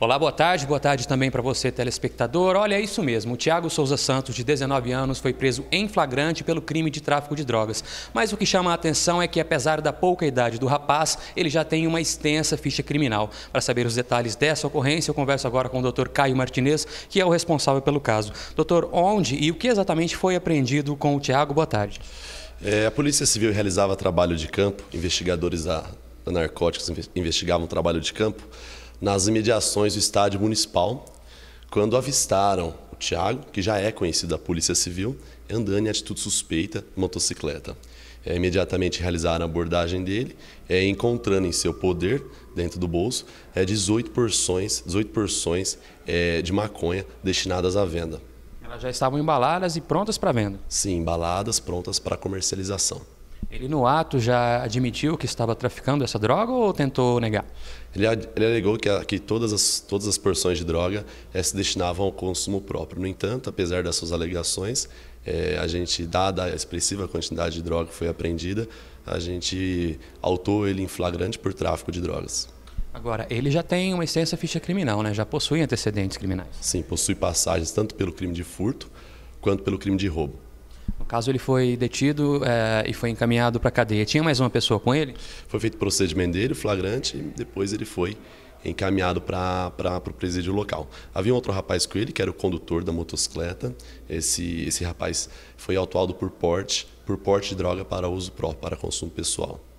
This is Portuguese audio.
Olá, boa tarde. Boa tarde também para você, telespectador. Olha, é isso mesmo. O Tiago Souza Santos, de 19 anos, foi preso em flagrante pelo crime de tráfico de drogas. Mas o que chama a atenção é que, apesar da pouca idade do rapaz, ele já tem uma extensa ficha criminal. Para saber os detalhes dessa ocorrência, eu converso agora com o Dr. Caio Martinez, que é o responsável pelo caso. Doutor, onde e o que exatamente foi apreendido com o Tiago? Boa tarde. É, a Polícia Civil realizava trabalho de campo, investigadores da, da narcóticos investigavam trabalho de campo nas imediações do estádio municipal, quando avistaram o Tiago, que já é conhecido da Polícia Civil, andando em atitude suspeita, motocicleta. É, imediatamente realizaram a abordagem dele, é, encontrando em seu poder, dentro do bolso, é, 18 porções, 18 porções é, de maconha destinadas à venda. Elas já estavam embaladas e prontas para venda? Sim, embaladas, prontas para comercialização. Ele, no ato, já admitiu que estava traficando essa droga ou tentou negar? Ele, ele alegou que, que todas, as, todas as porções de droga é, se destinavam ao consumo próprio. No entanto, apesar das suas alegações, é, a gente, dada a expressiva quantidade de droga que foi apreendida, a gente autou ele em flagrante por tráfico de drogas. Agora, ele já tem uma extensa ficha criminal, né? Já possui antecedentes criminais. Sim, possui passagens tanto pelo crime de furto quanto pelo crime de roubo caso ele foi detido é, e foi encaminhado para a cadeia. Tinha mais uma pessoa com ele? Foi feito procedimento dele, flagrante, e depois ele foi encaminhado para o presídio local. Havia um outro rapaz com ele, que era o condutor da motocicleta. Esse, esse rapaz foi autuado por porte, por porte de droga para uso próprio, para consumo pessoal.